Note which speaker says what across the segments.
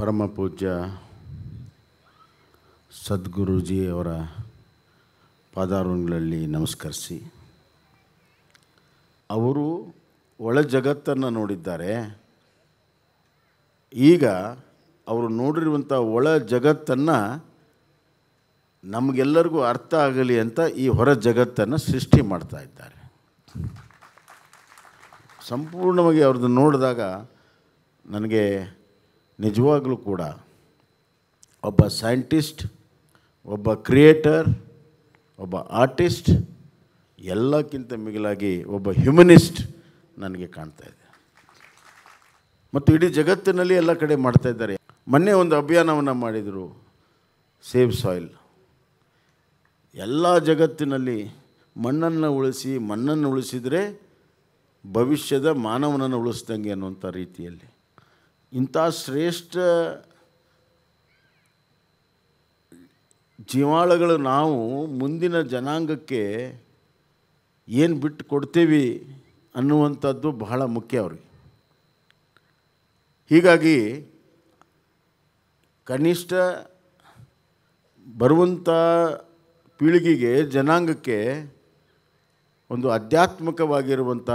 Speaker 1: ಪರಮ ಪೂಜ್ಯ ಸದ್ಗುರುಜಿಯವರ ಪಾದಾರುಗಳಲ್ಲಿ ನಮಸ್ಕರಿಸಿ ಅವರು ಒಳ ಜಗತ್ತನ್ನು ನೋಡಿದ್ದಾರೆ ಈಗ ಅವರು ನೋಡಿರುವಂಥ ಒಳ ಜಗತ್ತನ್ನು ನಮಗೆಲ್ಲರಿಗೂ ಅರ್ಥ ಆಗಲಿ ಅಂತ ಈ ಹೊರ ಜಗತ್ತನ್ನು ಸೃಷ್ಟಿ ಮಾಡ್ತಾ ಇದ್ದಾರೆ ಸಂಪೂರ್ಣವಾಗಿ ಅವ್ರದ್ದು ನೋಡಿದಾಗ ನನಗೆ ನಿಜವಾಗಲೂ ಕೂಡ ಒಬ್ಬ ಸೈಂಟಿಸ್ಟ್ ಒಬ್ಬ ಕ್ರಿಯೇಟರ್ ಒಬ್ಬ ಆರ್ಟಿಸ್ಟ್ ಎಲ್ಲಕ್ಕಿಂತ ಮಿಗಿಲಾಗಿ ಒಬ್ಬ ಹ್ಯೂಮನಿಸ್ಟ್ ನನಗೆ ಕಾಣ್ತಾ ಇದೆ ಮತ್ತು ಇಡೀ ಜಗತ್ತಿನಲ್ಲಿ ಎಲ್ಲ ಕಡೆ ಮಾಡ್ತಾ ಇದ್ದಾರೆ ಮೊನ್ನೆ ಒಂದು ಅಭಿಯಾನವನ್ನು ಮಾಡಿದರು ಸೇವ್ ಸಾಯಿಲ್ ಎಲ್ಲ ಜಗತ್ತಿನಲ್ಲಿ ಮಣ್ಣನ್ನು ಉಳಿಸಿ ಮಣ್ಣನ್ನು ಉಳಿಸಿದರೆ ಭವಿಷ್ಯದ ಮಾನವನನ್ನು ಉಳಿಸ್ದಂಗೆ ಅನ್ನುವಂಥ ರೀತಿಯಲ್ಲಿ ಇಂಥ ಶ್ರೇಷ್ಠ ಜೀವಾಳಗಳು ನಾವು ಮುಂದಿನ ಜನಾಂಗಕ್ಕೆ ಏನು ಬಿಟ್ಟು ಕೊಡ್ತೀವಿ ಅನ್ನುವಂಥದ್ದು ಬಹಳ ಮುಖ್ಯ ಅವ್ರಿಗೆ ಹೀಗಾಗಿ ಕನಿಷ್ಠ ಬರುವಂಥ ಪೀಳಿಗೆಗೆ ಜನಾಂಗಕ್ಕೆ ಒಂದು ಆಧ್ಯಾತ್ಮಿಕವಾಗಿರುವಂಥ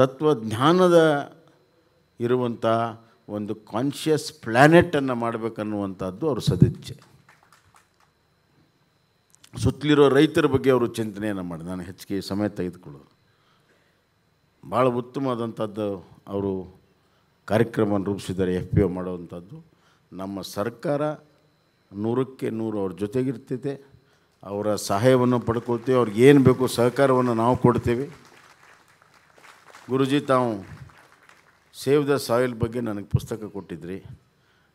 Speaker 1: ತತ್ವಜ್ಞಾನದ ಇರುವಂಥ ಒಂದು ಕಾನ್ಷಿಯಸ್ ಪ್ಲ್ಯಾನೆಟನ್ನು ಮಾಡಬೇಕನ್ನುವಂಥದ್ದು ಅವ್ರ ಸದಿಚ್ಛೆ ಸುತ್ತಲಿರೋ ರೈತರ ಬಗ್ಗೆ ಅವರು ಚಿಂತನೆಯನ್ನು ಮಾಡಿ ನಾನು ಹೆಚ್ಚಿಗೆ ಸಮಯ ತೆಗೆದುಕೊಳ್ಳೋದು ಭಾಳ ಉತ್ತಮವಾದಂಥದ್ದು ಅವರು ಕಾರ್ಯಕ್ರಮವನ್ನು ರೂಪಿಸಿದ್ದಾರೆ ಎಫ್ ಪಿ ಒ ಮಾಡುವಂಥದ್ದು ನಮ್ಮ ಸರ್ಕಾರ ನೂರಕ್ಕೆ ನೂರು ಅವ್ರ ಜೊತೆಗಿರ್ತೈತೆ ಅವರ ಸಹಾಯವನ್ನು ಪಡ್ಕೊಳ್ತೇವೆ ಅವ್ರಿಗೆ ಏನು ಬೇಕು ಸಹಕಾರವನ್ನು ನಾವು ಕೊಡ್ತೇವೆ ಗುರುಜಿ ತಾವು ಸೇವ್ ದ ಸಾಯಿಲ್ ಬಗ್ಗೆ ನನಗೆ ಪುಸ್ತಕ ಕೊಟ್ಟಿದ್ರಿ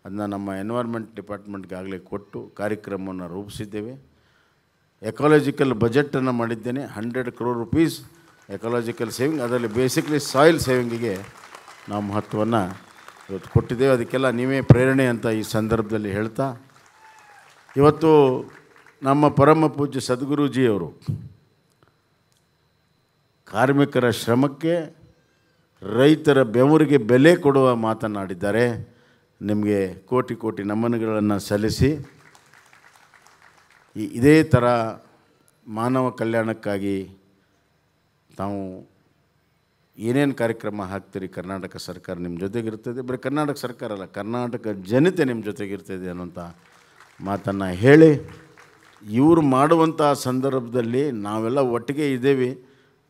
Speaker 1: ಅದನ್ನ ನಮ್ಮ ಎನ್ವೈರ್ಮೆಂಟ್ ಡಿಪಾರ್ಟ್ಮೆಂಟ್ಗಾಗಲೇ ಕೊಟ್ಟು ಕಾರ್ಯಕ್ರಮವನ್ನು ರೂಪಿಸಿದ್ದೇವೆ ಎಕಾಲಜಿಕಲ್ ಬಜೆಟನ್ನು ಮಾಡಿದ್ದೇನೆ hundred crore rupees ecological saving ಅದರಲ್ಲಿ ಬೇಸಿಕಲಿ ಸಾಯಿಲ್ ಸೇವಿಂಗಿಗೆ ನಾವು ಮಹತ್ವವನ್ನು ಇವತ್ತು ಕೊಟ್ಟಿದ್ದೇವೆ ಅದಕ್ಕೆಲ್ಲ ನೀವೇ ಪ್ರೇರಣೆ ಅಂತ ಈ ಸಂದರ್ಭದಲ್ಲಿ ಹೇಳ್ತಾ ಇವತ್ತು ನಮ್ಮ ಪರಮ ಪೂಜ್ಯ ಸದ್ಗುರುಜಿಯವರು ಕಾರ್ಮಿಕರ ಶ್ರಮಕ್ಕೆ ರೈತರ ಬೆವರಿಗೆ ಬೆಲೆ ಕೊಡುವ ಮಾತನಾಡಿದ್ದಾರೆ ನಿಮಗೆ ಕೋಟಿ ಕೋಟಿ ನಮನಗಳನ್ನು ಸಲ್ಲಿಸಿ ಇದೇ ಥರ ಮಾನವ ಕಲ್ಯಾಣಕ್ಕಾಗಿ ತಾವು ಏನೇನು ಕಾರ್ಯಕ್ರಮ ಹಾಕ್ತೀರಿ ಕರ್ನಾಟಕ ಸರ್ಕಾರ ನಿಮ್ಮ ಜೊತೆಗಿರ್ತದೆ ಬರೀ ಕರ್ನಾಟಕ ಸರ್ಕಾರ ಅಲ್ಲ ಕರ್ನಾಟಕ ಜನತೆ ನಿಮ್ಮ ಜೊತೆಗಿರ್ತದೆ ಅನ್ನೋಂಥ ಮಾತನ್ನು ಹೇಳಿ ಇವರು ಮಾಡುವಂಥ ಸಂದರ್ಭದಲ್ಲಿ ನಾವೆಲ್ಲ ಒಟ್ಟಿಗೆ ಇದ್ದೇವೆ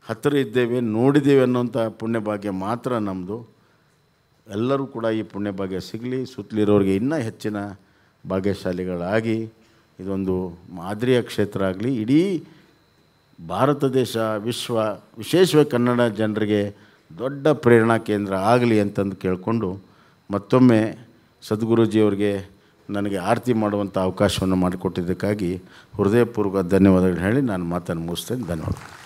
Speaker 1: ಹತ್ತಿರ ಇದ್ದೇವೆ ನೋಡಿದ್ದೇವೆ ಅನ್ನೋಂಥ ಪುಣ್ಯಭಾಗ್ಯ ಮಾತ್ರ ನಮ್ಮದು ಎಲ್ಲರೂ ಕೂಡ ಈ ಪುಣ್ಯಭಾಗ್ಯ ಸಿಗಲಿ ಸುತ್ತಲಿರೋರಿಗೆ ಇನ್ನೂ ಹೆಚ್ಚಿನ ಭಾಗ್ಯಶಾಲಿಗಳಾಗಿ ಇದೊಂದು ಮಾದರಿಯ ಕ್ಷೇತ್ರ ಆಗಲಿ ಇಡೀ ಭಾರತ ದೇಶ ವಿಶ್ವ ವಿಶೇಷವಾಗಿ ಕನ್ನಡ ಜನರಿಗೆ ದೊಡ್ಡ ಪ್ರೇರಣಾ ಕೇಂದ್ರ ಆಗಲಿ ಅಂತಂದು ಕೇಳಿಕೊಂಡು ಮತ್ತೊಮ್ಮೆ ಸದ್ಗುರುಜಿಯವ್ರಿಗೆ ನನಗೆ ಆರತಿ ಮಾಡುವಂಥ ಅವಕಾಶವನ್ನು ಮಾಡಿಕೊಟ್ಟಿದ್ದಕ್ಕಾಗಿ ಹೃದಯಪೂರ್ವಕ ಧನ್ಯವಾದಗಳು ಹೇಳಿ ನಾನು ಮಾತನ್ನು ಮುಗಿಸ್ತೇನೆ ಧನ್ಯವಾದಗಳು